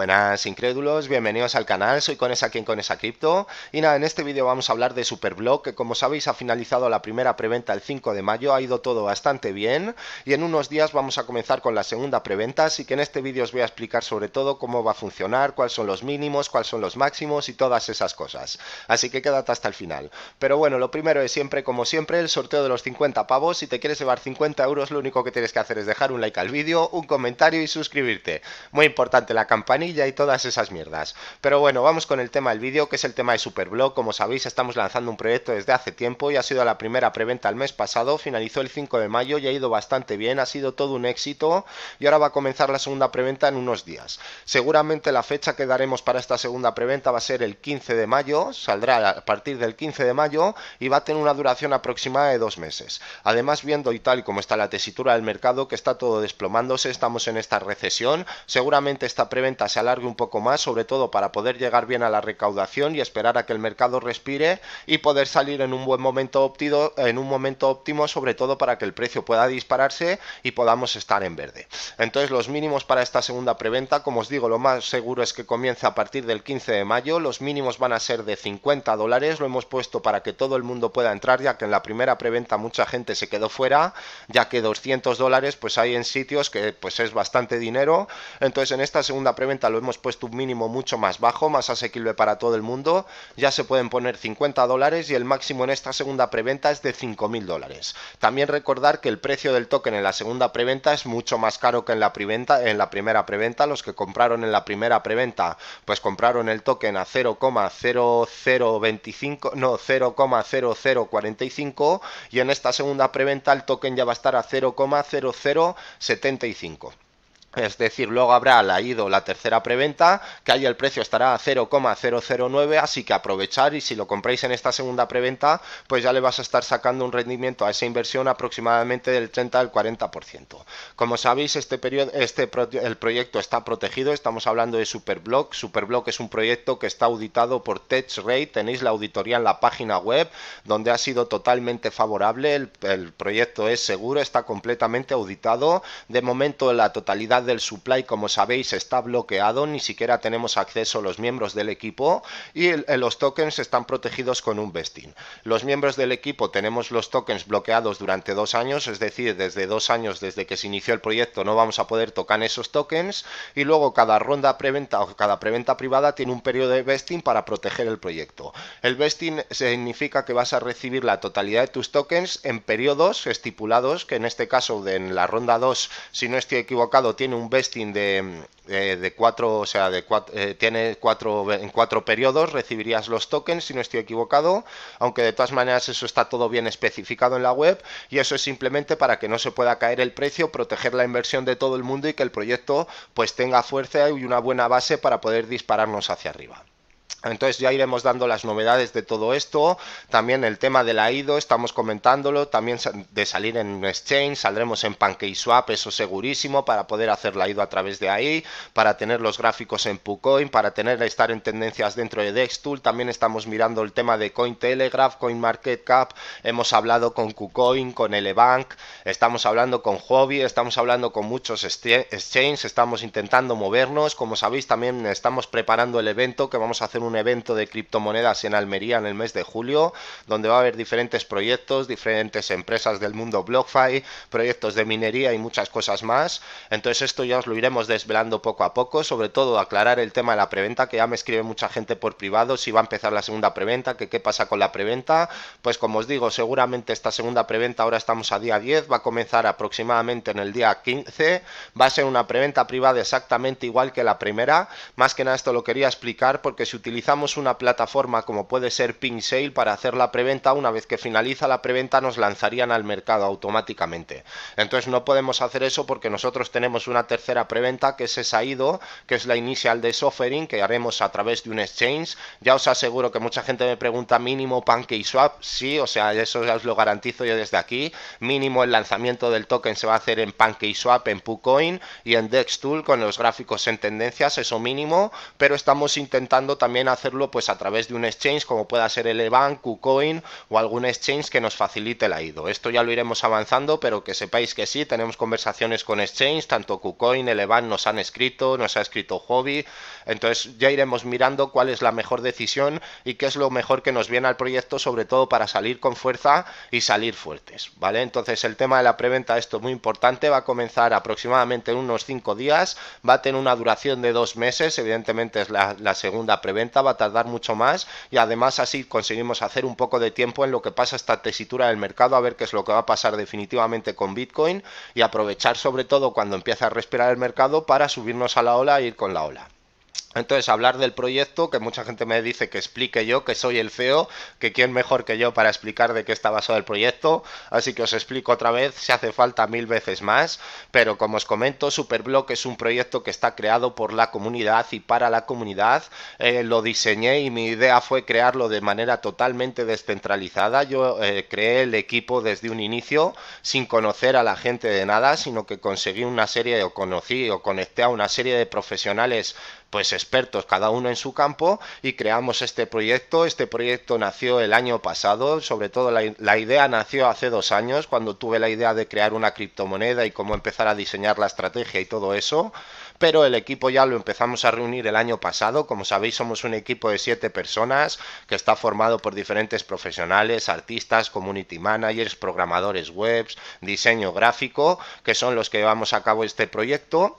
Buenas incrédulos, bienvenidos al canal, soy Conesa quien Conesa Cripto y nada, en este vídeo vamos a hablar de Superblock que como sabéis ha finalizado la primera preventa el 5 de mayo, ha ido todo bastante bien y en unos días vamos a comenzar con la segunda preventa, así que en este vídeo os voy a explicar sobre todo cómo va a funcionar, cuáles son los mínimos, cuáles son los máximos y todas esas cosas, así que quédate hasta el final. Pero bueno, lo primero es siempre, como siempre, el sorteo de los 50 pavos, si te quieres llevar 50 euros lo único que tienes que hacer es dejar un like al vídeo, un comentario y suscribirte, muy importante la campanita y todas esas mierdas. Pero bueno, vamos con el tema del vídeo, que es el tema de Superblog. Como sabéis, estamos lanzando un proyecto desde hace tiempo y ha sido la primera preventa el mes pasado, finalizó el 5 de mayo y ha ido bastante bien, ha sido todo un éxito y ahora va a comenzar la segunda preventa en unos días. Seguramente la fecha que daremos para esta segunda preventa va a ser el 15 de mayo, saldrá a partir del 15 de mayo y va a tener una duración aproximada de dos meses. Además, viendo y tal como está la tesitura del mercado, que está todo desplomándose, estamos en esta recesión, seguramente esta preventa se alargue un poco más, sobre todo para poder llegar bien a la recaudación y esperar a que el mercado respire y poder salir en un buen momento óptimo, en un momento óptimo, sobre todo para que el precio pueda dispararse y podamos estar en verde. Entonces, los mínimos para esta segunda preventa, como os digo, lo más seguro es que comience a partir del 15 de mayo. Los mínimos van a ser de 50 dólares, lo hemos puesto para que todo el mundo pueda entrar, ya que en la primera preventa mucha gente se quedó fuera, ya que 200 dólares pues hay en sitios que pues es bastante dinero. Entonces, en esta segunda preventa lo hemos puesto un mínimo mucho más bajo, más asequible para todo el mundo. Ya se pueden poner 50 dólares y el máximo en esta segunda preventa es de 5.000 dólares. También recordar que el precio del token en la segunda preventa es mucho más caro que en la, en la primera preventa. Los que compraron en la primera preventa, pues compraron el token a 0,0025, no, 0,0045 y en esta segunda preventa el token ya va a estar a 0,0075. Es decir, luego habrá la IDO, la tercera preventa, que ahí el precio estará a 0,009, así que aprovechar y si lo compráis en esta segunda preventa, pues ya le vas a estar sacando un rendimiento a esa inversión aproximadamente del 30 al 40%. Como sabéis, este periodo, este el proyecto está protegido, estamos hablando de Superblock. Superblock es un proyecto que está auditado por TechRate, tenéis la auditoría en la página web, donde ha sido totalmente favorable, el, el proyecto es seguro, está completamente auditado, de momento la totalidad del supply, como sabéis, está bloqueado, ni siquiera tenemos acceso los miembros del equipo y eh, los tokens están protegidos con un vesting. Los miembros del equipo tenemos los tokens bloqueados durante dos años, es decir, desde dos años desde que se inició el proyecto no vamos a poder tocar esos tokens y luego cada ronda preventa o cada preventa privada tiene un periodo de vesting para proteger el proyecto. El vesting significa que vas a recibir la totalidad de tus tokens en periodos estipulados, que en este caso en la ronda 2, si no estoy equivocado, tiene un vesting de, cuatro, o sea, de eh, tiene cuatro, en cuatro periodos recibirías los tokens, si no estoy equivocado, aunque de todas maneras eso está todo bien especificado en la web y eso es simplemente para que no se pueda caer el precio, proteger la inversión de todo el mundo y que el proyecto pues tenga fuerza y una buena base para poder dispararnos hacia arriba. Entonces ya iremos dando las novedades de todo esto, también el tema de la IDO, estamos comentándolo, también de salir en Exchange, saldremos en PancakeSwap, eso segurísimo, para poder hacer la IDO a través de ahí, para tener los gráficos en Pucoin, para tener estar en tendencias dentro de Dextool, también estamos mirando el tema de Cointelegraph, Cap. hemos hablado con KuCoin, con Elebank, estamos hablando con Hobby, estamos hablando con muchos exchanges, estamos intentando movernos, como sabéis también estamos preparando el evento que vamos a hacer un evento de criptomonedas en Almería en el mes de julio, donde va a haber diferentes proyectos, diferentes empresas del mundo BlockFi, proyectos de minería y muchas cosas más. Entonces esto ya os lo iremos desvelando poco a poco, sobre todo aclarar el tema de la preventa, que ya me escribe mucha gente por privado si va a empezar la segunda preventa, que qué pasa con la preventa. Pues como os digo, seguramente esta segunda preventa, ahora estamos a día 10, va a comenzar aproximadamente en el día 15, va a ser una preventa privada exactamente igual que la primera. Más que nada esto lo quería explicar porque se utiliza utilizamos una plataforma como puede ser ping Sale para hacer la preventa, una vez que finaliza la preventa nos lanzarían al mercado automáticamente. Entonces no podemos hacer eso porque nosotros tenemos una tercera preventa que es esa IDO, que es la inicial de offering que haremos a través de un exchange. Ya os aseguro que mucha gente me pregunta mínimo swap sí, o sea, eso ya os lo garantizo yo desde aquí. Mínimo el lanzamiento del token se va a hacer en swap en PuCoin y en DexTool con los gráficos en tendencias, eso mínimo, pero estamos intentando también hacerlo pues a través de un exchange como pueda ser Elevan, KuCoin o algún exchange que nos facilite la IDO. Esto ya lo iremos avanzando, pero que sepáis que sí, tenemos conversaciones con exchange, tanto KuCoin, Elevan nos han escrito, nos ha escrito Hobby, entonces ya iremos mirando cuál es la mejor decisión y qué es lo mejor que nos viene al proyecto, sobre todo para salir con fuerza y salir fuertes, ¿vale? Entonces el tema de la preventa, esto es muy importante, va a comenzar aproximadamente en unos 5 días, va a tener una duración de dos meses, evidentemente es la segunda preventa, va a tardar mucho más y además así conseguimos hacer un poco de tiempo en lo que pasa esta tesitura del mercado, a ver qué es lo que va a pasar definitivamente con Bitcoin y aprovechar sobre todo cuando empiece a respirar el mercado para subirnos a la ola e ir con la ola. Entonces, hablar del proyecto, que mucha gente me dice que explique yo, que soy el feo, que quién mejor que yo para explicar de qué está basado el proyecto. Así que os explico otra vez, si hace falta mil veces más. Pero como os comento, Superblock es un proyecto que está creado por la comunidad y para la comunidad. Eh, lo diseñé y mi idea fue crearlo de manera totalmente descentralizada. Yo eh, creé el equipo desde un inicio, sin conocer a la gente de nada, sino que conseguí una serie, o conocí, o conecté a una serie de profesionales pues expertos cada uno en su campo y creamos este proyecto. Este proyecto nació el año pasado, sobre todo la, idea nació hace dos años cuando tuve la idea de crear una criptomoneda y cómo empezar a diseñar la estrategia y todo eso pero el equipo ya lo empezamos a reunir el año pasado. Como sabéis, somos un equipo de siete personas que está formado por diferentes profesionales, artistas, community managers, programadores webs, diseño gráfico, que son los que llevamos a cabo este proyecto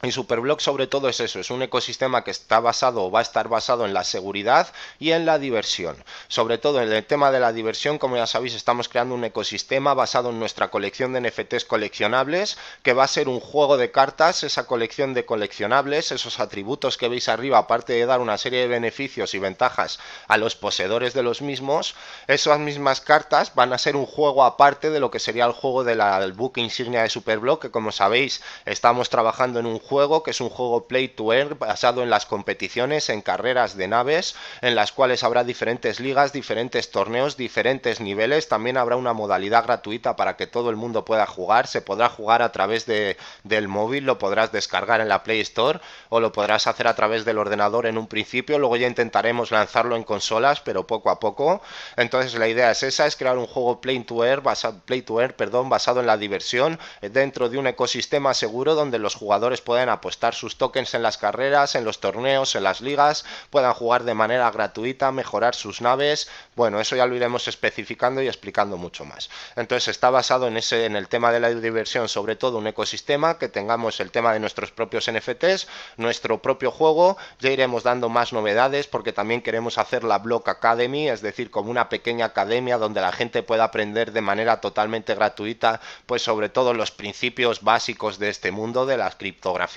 y Superblock sobre todo es eso, es un ecosistema que está basado o va a estar basado en la seguridad y en la diversión. Sobre todo en el tema de la diversión, como ya sabéis, estamos creando un ecosistema basado en nuestra colección de NFTs coleccionables, que va a ser un juego de cartas, esa colección de coleccionables, esos atributos que veis arriba, aparte de dar una serie de beneficios y ventajas a los poseedores de los mismos, esas mismas cartas van a ser un juego aparte de lo que sería el juego del buque insignia de Superblock que como sabéis estamos trabajando en un juego que es un juego play to earn basado en las competiciones, en carreras de naves, en las cuales habrá diferentes ligas, diferentes torneos, diferentes niveles. También habrá una modalidad gratuita para que todo el mundo pueda jugar. Se podrá jugar a través de, del móvil, lo podrás descargar en la Play Store o lo podrás hacer a través del ordenador en un principio. Luego ya intentaremos lanzarlo en consolas, pero poco a poco. Entonces la idea es esa, es crear un juego play to earn, basado, play perdón, basado en la diversión eh, dentro de un ecosistema seguro donde los jugadores puedan pueden apostar sus tokens en las carreras, en los torneos, en las ligas, puedan jugar de manera gratuita, mejorar sus naves. Bueno, eso ya lo iremos especificando y explicando mucho más. Entonces está basado en, ese, en el tema de la diversión, sobre todo un ecosistema, que tengamos el tema de nuestros propios NFTs, nuestro propio juego, ya iremos dando más novedades porque también queremos hacer la Block Academy, es decir, como una pequeña academia donde la gente pueda aprender de manera totalmente gratuita, pues sobre todo los principios básicos de este mundo de la criptografía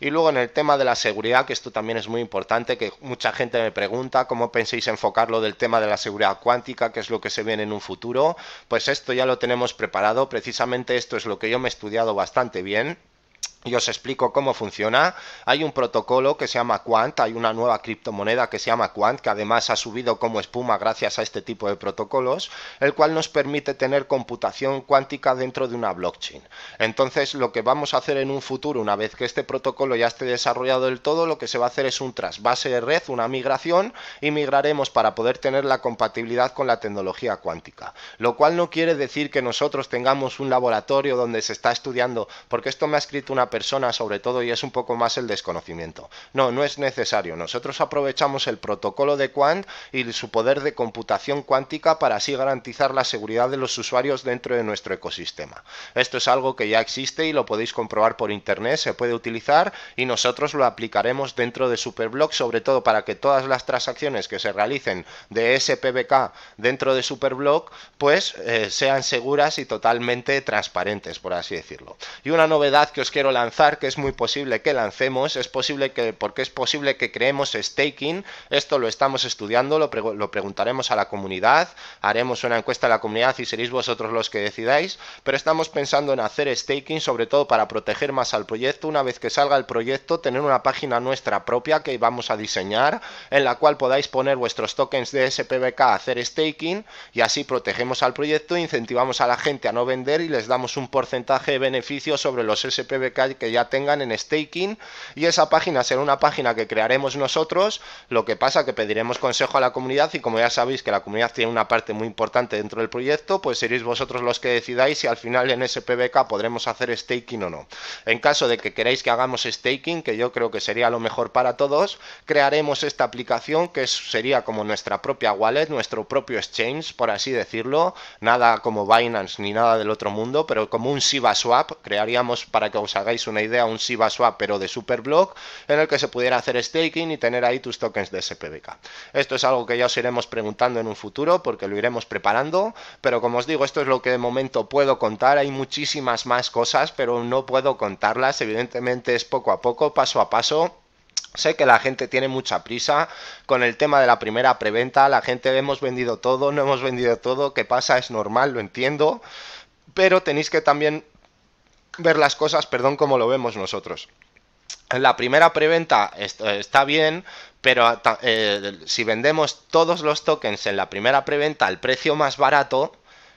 y luego en el tema de la seguridad, que esto también es muy importante, que mucha gente me pregunta cómo penséis enfocarlo del tema de la seguridad cuántica, que es lo que se viene en un futuro. Pues esto ya lo tenemos preparado, precisamente esto es lo que yo me he estudiado bastante bien y os explico cómo funciona. Hay un protocolo que se llama Quant, hay una nueva criptomoneda que se llama Quant, que además ha subido como espuma gracias a este tipo de protocolos, el cual nos permite tener computación cuántica dentro de una blockchain. Entonces, lo que vamos a hacer en un futuro, una vez que este protocolo ya esté desarrollado del todo, lo que se va a hacer es un trasvase de red, una migración, y migraremos para poder tener la compatibilidad con la tecnología cuántica. Lo cual no quiere decir que nosotros tengamos un laboratorio donde se está estudiando, porque esto me ha escrito una personas sobre todo y es un poco más el desconocimiento. No, no es necesario. Nosotros aprovechamos el protocolo de Quant y su poder de computación cuántica para así garantizar la seguridad de los usuarios dentro de nuestro ecosistema. Esto es algo que ya existe y lo podéis comprobar por internet, se puede utilizar y nosotros lo aplicaremos dentro de Superblock, sobre todo para que todas las transacciones que se realicen de SPBK dentro de Superblock, pues eh, sean seguras y totalmente transparentes, por así decirlo. Y una novedad que os quiero lanzar que es muy posible que lancemos, es posible que, porque es posible que creemos staking, esto lo estamos estudiando, lo, lo preguntaremos a la comunidad, haremos una encuesta a la comunidad y seréis vosotros los que decidáis, pero estamos pensando en hacer staking, sobre todo para proteger más al proyecto, una vez que salga el proyecto, tener una página nuestra propia que vamos a diseñar, en la cual podáis poner vuestros tokens de SPBK, hacer staking, y así protegemos al proyecto, incentivamos a la gente a no vender y les damos un porcentaje de beneficio sobre los SPBK que ya tengan en staking y esa página será una página que crearemos nosotros, lo que pasa que pediremos consejo a la comunidad y como ya sabéis que la comunidad tiene una parte muy importante dentro del proyecto, pues seréis vosotros los que decidáis si al final en SPBK podremos hacer staking o no. En caso de que queráis que hagamos staking, que yo creo que sería lo mejor para todos, crearemos esta aplicación que sería como nuestra propia wallet, nuestro propio exchange, por así decirlo, nada como Binance ni nada del otro mundo, pero como un SIBA Swap, crearíamos para que os hagáis una idea, un SIBA swap pero de Superblock, en el que se pudiera hacer staking y tener ahí tus tokens de SPBK. Esto es algo que ya os iremos preguntando en un futuro porque lo iremos preparando, pero como os digo, esto es lo que de momento puedo contar, hay muchísimas más cosas, pero no puedo contarlas, evidentemente es poco a poco, paso a paso. Sé que la gente tiene mucha prisa con el tema de la primera preventa, la gente hemos vendido todo, no hemos vendido todo, qué pasa es normal, lo entiendo, pero tenéis que también ver las cosas, perdón, como lo vemos nosotros. La primera preventa eh, está bien, pero eh, si vendemos todos los tokens en la primera preventa al precio más barato,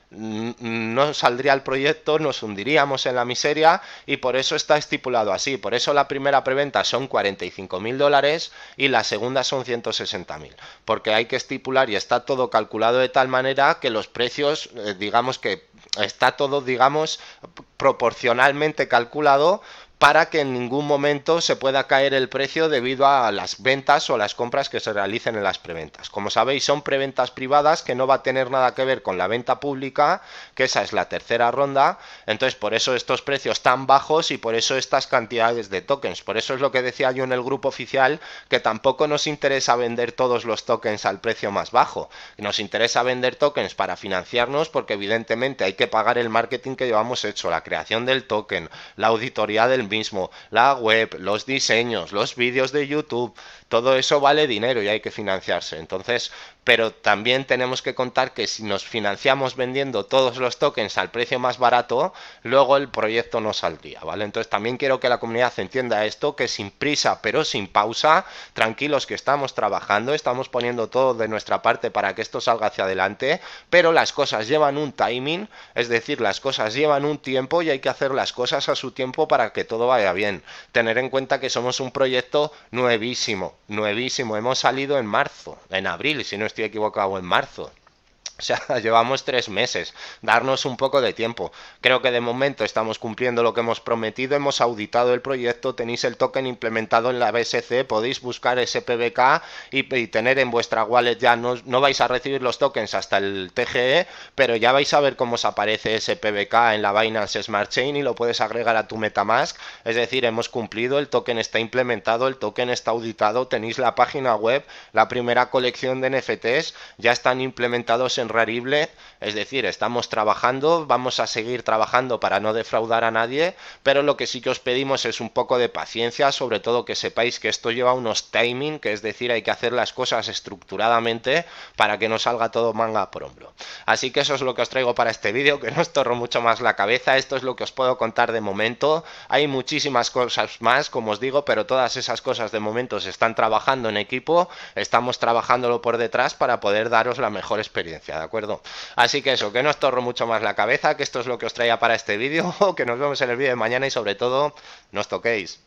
Mm, no saldría el proyecto, nos hundiríamos en la miseria y por eso está estipulado así. Por eso la primera preventa son mil dólares y la segunda son 160.000. Porque hay que estipular y está todo calculado de tal manera que los precios, eh, digamos que está todo, digamos, proporcionalmente calculado para que en ningún momento se pueda caer el precio debido a las ventas o las compras que se realicen en las preventas. Como sabéis, son preventas privadas que no va a tener nada que ver con la venta pública, que esa es la tercera ronda, entonces por eso estos precios tan bajos y por eso estas cantidades de tokens. Por eso es lo que decía yo en el grupo oficial, que tampoco nos interesa vender todos los tokens al precio más bajo. Nos interesa vender tokens para financiarnos porque evidentemente hay que pagar el marketing que llevamos hecho, la creación del token, la auditoría del mismo, la web, los diseños, los vídeos de YouTube, todo eso vale dinero y hay que financiarse. Entonces, pero también tenemos que contar que si nos financiamos vendiendo todos los tokens al precio más barato, luego el proyecto no saldría, ¿vale? Entonces también quiero que la comunidad entienda esto, que sin prisa pero sin pausa, tranquilos que estamos trabajando, estamos poniendo todo de nuestra parte para que esto salga hacia adelante, pero las cosas llevan un timing, es decir, las cosas llevan un tiempo y hay que hacer las cosas a su tiempo para que todo vaya bien. Tener en cuenta que somos un proyecto nuevísimo, nuevísimo, hemos salido en marzo, en abril, si no estoy equivocado, en marzo. O sea, llevamos tres meses, darnos un poco de tiempo. Creo que de momento estamos cumpliendo lo que hemos prometido, hemos auditado el proyecto, tenéis el token implementado en la BSC, podéis buscar ese y, tener en vuestra wallet ya, no, vais a recibir los tokens hasta el TGE, pero ya vais a ver cómo os aparece ese en la Binance Smart Chain y lo puedes agregar a tu Metamask. Es decir, hemos cumplido, el token está implementado, el token está auditado, tenéis la página web, la primera colección de NFTs, ya están implementados en es decir, estamos trabajando, vamos a seguir trabajando para no defraudar a nadie, pero lo que sí que os pedimos es un poco de paciencia, sobre todo que sepáis que esto lleva unos timing, que es decir, hay que hacer las cosas estructuradamente para que no salga todo manga por hombro. Así que eso es lo que os traigo para este vídeo, que no os torro mucho más la cabeza, esto es lo que os puedo contar de momento, hay muchísimas cosas más, como os digo, pero todas esas cosas de momento se están trabajando en equipo, estamos trabajándolo por detrás para poder daros la mejor experiencia. ¿de acuerdo? Así que eso, que no os mucho más la cabeza, que esto es lo que os traía para este vídeo, que nos vemos en el vídeo de mañana y sobre todo, no os toquéis.